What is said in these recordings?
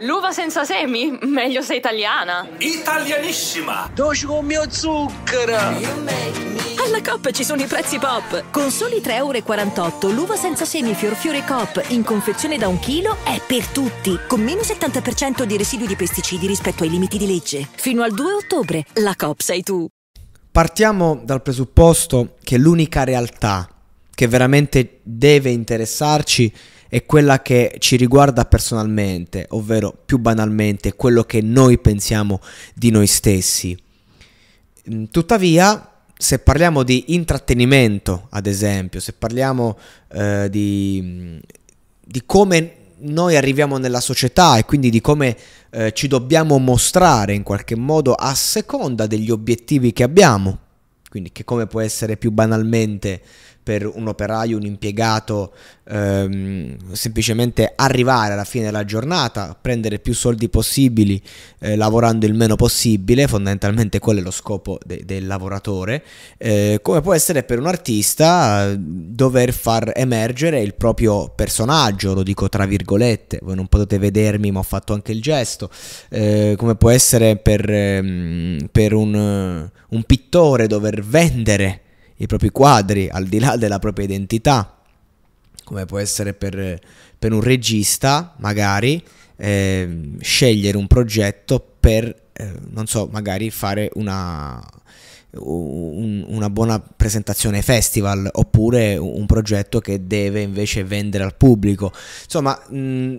L'uva senza semi? Meglio se italiana. Italianissima! Doci con mio zucchero! Alla COP ci sono i prezzi pop! Con soli 3,48 euro l'uva senza semi Fiorfiore Fiore COP in confezione da un chilo è per tutti, con meno 70% di residui di pesticidi rispetto ai limiti di legge. Fino al 2 ottobre, la COP sei tu. Partiamo dal presupposto che l'unica realtà che veramente deve interessarci è quella che ci riguarda personalmente, ovvero più banalmente quello che noi pensiamo di noi stessi. Mm, tuttavia, se parliamo di intrattenimento, ad esempio, se parliamo eh, di, mm, di, come noi arriviamo nella società e quindi di come eh, ci dobbiamo mostrare in qualche modo a seconda degli obiettivi che abbiamo, quindi che come può essere più banalmente per un operaio, un impiegato, ehm, semplicemente arrivare alla fine della giornata, prendere più soldi possibili eh, lavorando il meno possibile, fondamentalmente quello è lo scopo de del lavoratore, eh, come può essere per un artista eh, dover far emergere il proprio personaggio, lo dico tra virgolette, voi non potete vedermi ma ho fatto anche il gesto, eh, come può essere per, ehm, per un, un pittore dover vendere i propri quadri, al di là della propria identità, come può essere per, per un regista, magari eh, scegliere un progetto per, eh, non so, magari fare una, un, una buona presentazione festival oppure un progetto che deve invece vendere al pubblico. Insomma, mh, mm,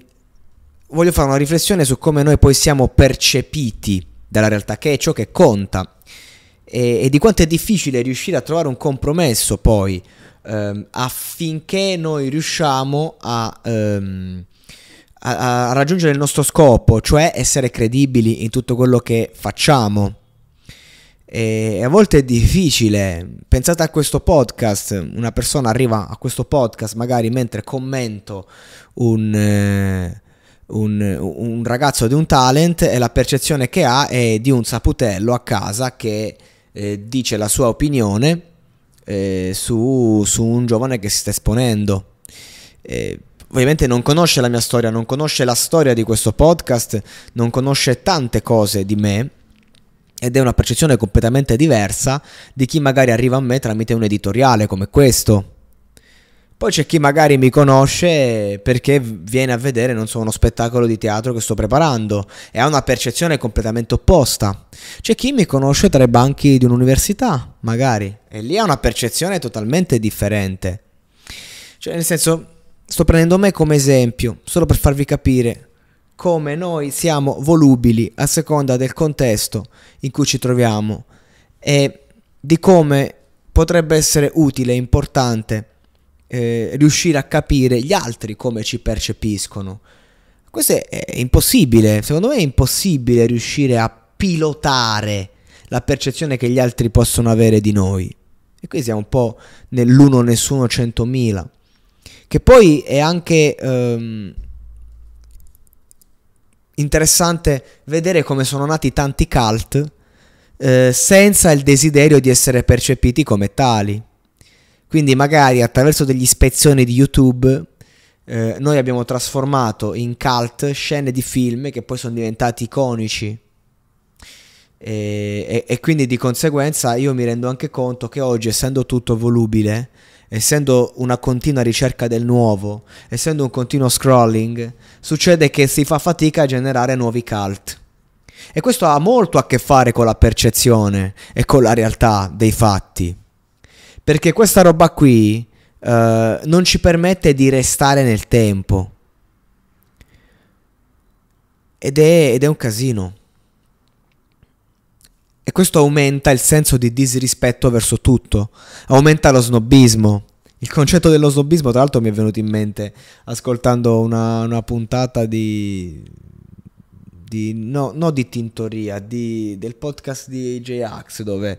voglio fare una riflessione su come noi poi siamo percepiti dalla realtà, che è ciò che conta e, e, di quanto è difficile riuscire a trovare un compromesso poi ehm, affinché noi riusciamo a, ehm, a, a raggiungere il nostro scopo, cioè essere credibili in tutto quello che facciamo. E a volte è difficile. Pensate a questo podcast, una persona arriva a questo podcast magari mentre commento un, eh, un, un ragazzo di un talent e la percezione che ha è di un saputello a casa che eh, dice la sua opinione eh, su, su, un giovane che si sta esponendo. Eh, ovviamente non conosce la mia storia, non conosce la storia di questo podcast, non conosce tante cose di me ed è una percezione completamente diversa di chi magari arriva a me tramite un editoriale come questo. Poi c'è chi magari mi conosce perché viene a vedere, non so, uno spettacolo di teatro che sto preparando e ha una percezione completamente opposta. C'è chi mi conosce tra i banchi di un'università, magari, e lì ha una percezione totalmente differente. Cioè, nel senso, sto prendendo me come esempio, solo per farvi capire come noi siamo volubili a seconda del contesto in cui ci troviamo e di come potrebbe essere utile e importante eh, riuscire a capire gli altri come ci percepiscono. Questo è, è impossibile, secondo me è impossibile riuscire a pilotare la percezione che gli altri possono avere di noi. E qui siamo un po' nell'uno nessuno centomila. Che poi è anche ehm, interessante vedere come sono nati tanti cult eh, senza il desiderio di essere percepiti come tali. Quindi magari attraverso degli ispezioni di YouTube eh, noi abbiamo trasformato in cult scene di film che poi sono diventati iconici. E, e, e, quindi di conseguenza io mi rendo anche conto che oggi, essendo tutto volubile, essendo una continua ricerca del nuovo, essendo un continuo scrolling, succede che si fa fatica a generare nuovi cult. E questo ha molto a che fare con la percezione e con la realtà dei fatti. Perché questa roba qui uh, non ci permette di restare nel tempo. Ed è, ed è un casino. E questo aumenta il senso di disrispetto verso tutto, aumenta lo snobismo. Il concetto dello snobismo, tra l'altro, mi è venuto in mente ascoltando una, una puntata di. di no, no, di Tintoria, di, del podcast di J-Ax, dove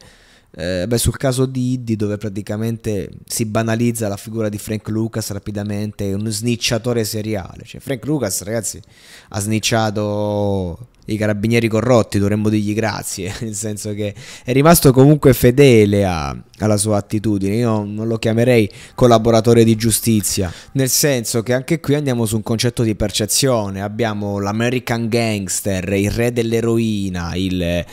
eh, beh, sul caso di Iddi, dove praticamente si banalizza la figura di Frank Lucas rapidamente, un snicciatore seriale. Cioè, Frank Lucas, ragazzi, ha snicciato i carabinieri corrotti, dovremmo dirgli grazie, nel senso che è rimasto comunque fedele a, alla sua attitudine. Io non lo chiamerei collaboratore di giustizia, nel senso che anche qui andiamo su un concetto di percezione. Abbiamo l'American gangster, il re dell'eroina, il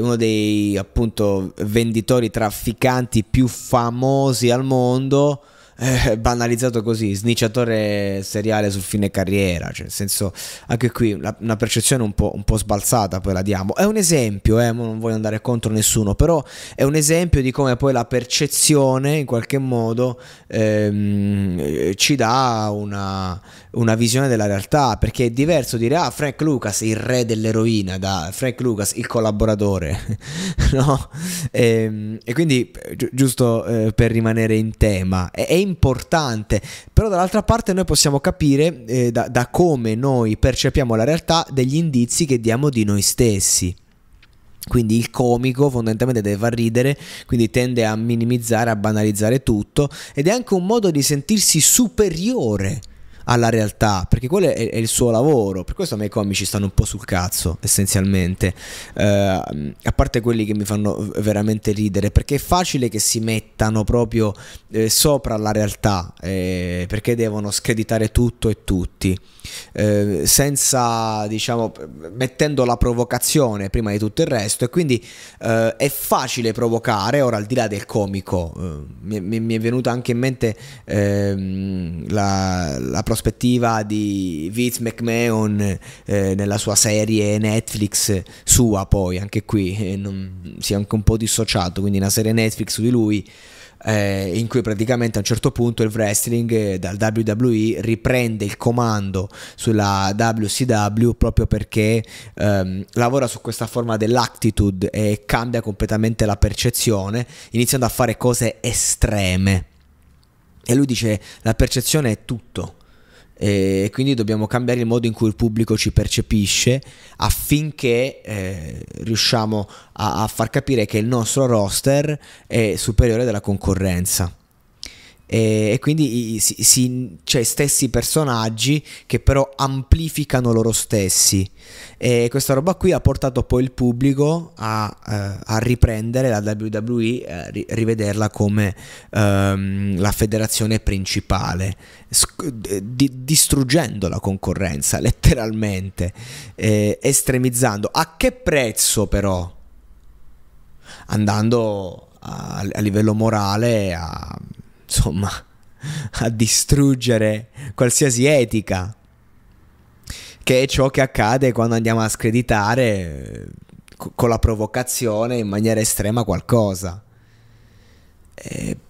uno dei appunto venditori trafficanti più famosi al mondo eh, banalizzato così, snicciatore seriale sul fine carriera, cioè nel senso anche qui la, una percezione un po', un po', sbalzata poi la diamo, è un esempio, eh, non voglio andare contro nessuno, però è un esempio di come poi la percezione in qualche modo ehm, ci dà una, una visione della realtà, perché è diverso dire ah Frank Lucas il re dell'eroina da Frank Lucas il collaboratore, no? E, ehm, e, quindi eh, gi- giusto eh, per rimanere in tema, è, è importante, però dall'altra parte noi possiamo capire eh, da, da come noi percepiamo la realtà degli indizi che diamo di noi stessi. Quindi il comico fondamentalmente deve far ridere, quindi tende a minimizzare, a banalizzare tutto ed è anche un modo di sentirsi superiore alla realtà, perché quello è, è, il suo lavoro, per questo a me i comici stanno un po' sul cazzo, essenzialmente, uh, a parte quelli che mi fanno veramente ridere, perché è facile che si mettano proprio eh, sopra la realtà, eh, perché devono screditare tutto e tutti, eh, senza, diciamo, mettendo la provocazione prima di tutto il resto, e quindi eh, è facile provocare, ora al di là del comico, eh, mi, mi, è venuta anche in mente ehm, la, la prossima prospettiva di Vince McMahon eh, nella sua serie Netflix sua poi, anche qui eh, non, si è anche un po' dissociato, quindi una serie Netflix su di lui eh, in cui praticamente a un certo punto il wrestling eh, dal WWE riprende il comando sulla WCW proprio perché ehm, lavora su questa forma dell'attitude e cambia completamente la percezione iniziando a fare cose estreme. E lui dice la percezione è tutto e quindi dobbiamo cambiare il modo in cui il pubblico ci percepisce affinché eh, riusciamo a, a, far capire che il nostro roster è superiore della concorrenza. E, e quindi i, si, si, cioè, stessi personaggi che però amplificano loro stessi. E questa roba qui ha portato poi il pubblico a, eh, a riprendere la WWE, a eh, ri, rivederla come ehm, la federazione principale, sc- di, distruggendo la concorrenza letteralmente, eh, estremizzando. A che prezzo però? Andando a, a livello morale a insomma, a distruggere qualsiasi etica, che è ciò che accade quando andiamo a screditare eh, con la provocazione in maniera estrema qualcosa.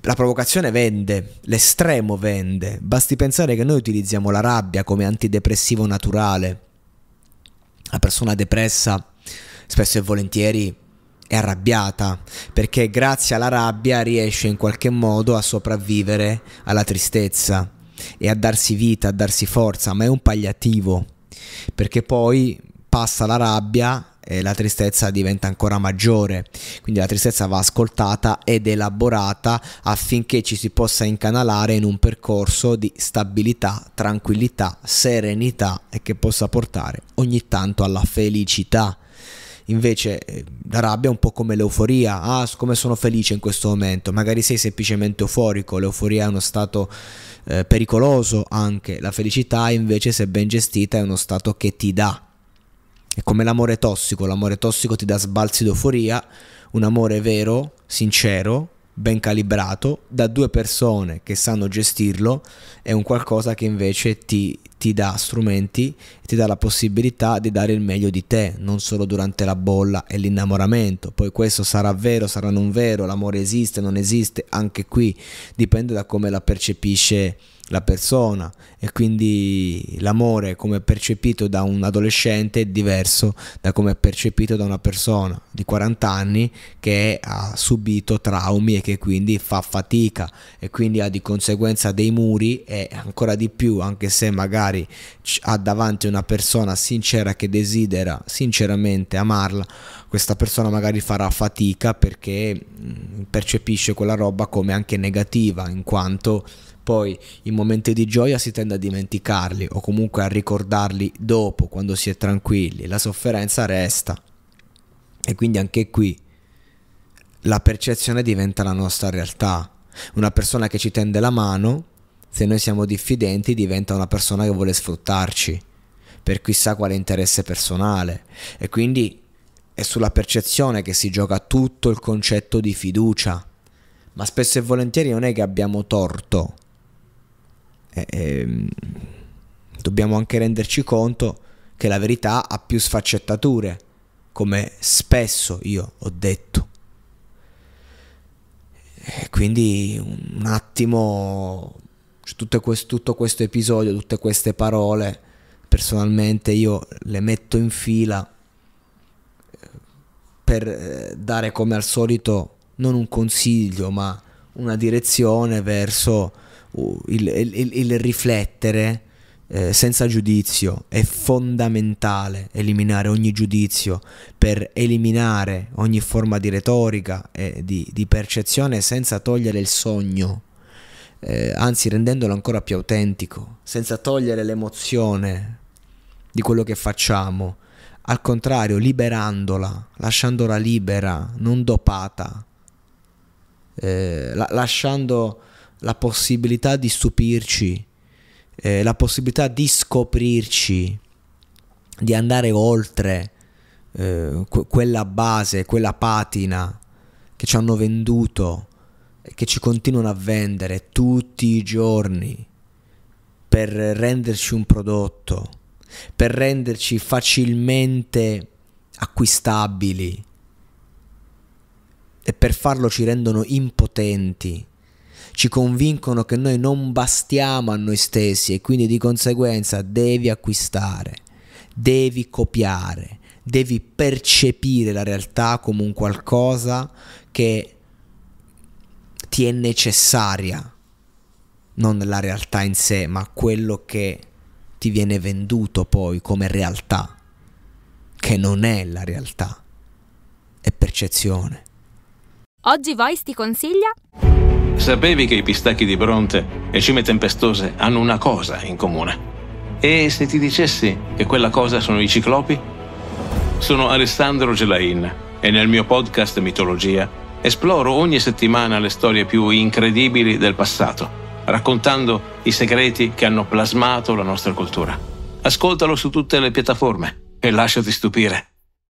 la provocazione vende, l'estremo vende. Basti pensare che noi utilizziamo la rabbia come antidepressivo naturale. La persona depressa spesso e volentieri è arrabbiata perché grazie alla rabbia riesce in qualche modo a sopravvivere alla tristezza e a darsi vita, a darsi forza, ma è un pagliativo perché poi passa la rabbia e la tristezza diventa ancora maggiore, quindi la tristezza va ascoltata ed elaborata affinché ci si possa incanalare in un percorso di stabilità, tranquillità, serenità e che possa portare ogni tanto alla felicità Invece eh, la rabbia è un po' come l'euforia, ah come sono felice in questo momento, magari sei semplicemente euforico, l'euforia è uno stato eh, pericoloso anche, la felicità invece se ben gestita è uno stato che ti dà. È come l'amore tossico, l'amore tossico ti dà sbalzi d'euforia, un amore vero, sincero, ben calibrato da due persone che sanno gestirlo è un qualcosa che invece ti, ti dà strumenti ti dà la possibilità di dare il meglio di te non solo durante la bolla e l'innamoramento poi questo sarà vero sarà non vero l'amore esiste non esiste anche qui dipende da come la percepisce la persona e quindi l'amore come percepito da un adolescente è diverso da come è percepito da una persona di 40 anni che ha subito traumi e che quindi fa fatica e quindi ha di conseguenza dei muri e ancora di più anche se magari ha davanti una persona sincera che desidera sinceramente amarla questa persona magari farà fatica perché mm, percepisce quella roba come anche negativa in quanto poi in momenti di gioia si tende a dimenticarli o comunque a ricordarli dopo, quando si è tranquilli, la sofferenza resta. E quindi anche qui la percezione diventa la nostra realtà. Una persona che ci tende la mano, se noi siamo diffidenti, diventa una persona che vuole sfruttarci per chissà quale interesse personale. E quindi è sulla percezione che si gioca tutto il concetto di fiducia. Ma spesso e volentieri non è che abbiamo torto, eh, ehm, dobbiamo anche renderci conto che la verità ha più sfaccettature, come spesso io ho detto. E eh, quindi un attimo, cioè, tutto questo, tutto questo episodio, tutte queste parole, personalmente io le metto in fila eh, per eh, dare come al solito non un consiglio ma una direzione verso il, il, il riflettere eh, senza giudizio è fondamentale eliminare ogni giudizio per eliminare ogni forma di retorica e di, di percezione senza togliere il sogno eh, anzi rendendolo ancora più autentico senza togliere l'emozione di quello che facciamo al contrario liberandola lasciandola libera non dopata eh, la lasciando la possibilità di stupirci, eh, la possibilità di scoprirci, di andare oltre eh, quella base, quella patina che ci hanno venduto, e che ci continuano a vendere tutti i giorni per renderci un prodotto, per renderci facilmente acquistabili e per farlo ci rendono impotenti ci convincono che noi non bastiamo a noi stessi e quindi di conseguenza devi acquistare, devi copiare, devi percepire la realtà come un qualcosa che ti è necessaria, non la realtà in sé, ma quello che ti viene venduto poi come realtà, che non è la realtà, è percezione. Oggi Voice ti consiglia... Sapevi che i pistacchi di Bronte e cime tempestose hanno una cosa in comune? E se ti dicessi che quella cosa sono i ciclopi? Sono Alessandro Gelain e nel mio podcast Mitologia esploro ogni settimana le storie più incredibili del passato, raccontando i segreti che hanno plasmato la nostra cultura. Ascoltalo su tutte le piattaforme e lasciati stupire.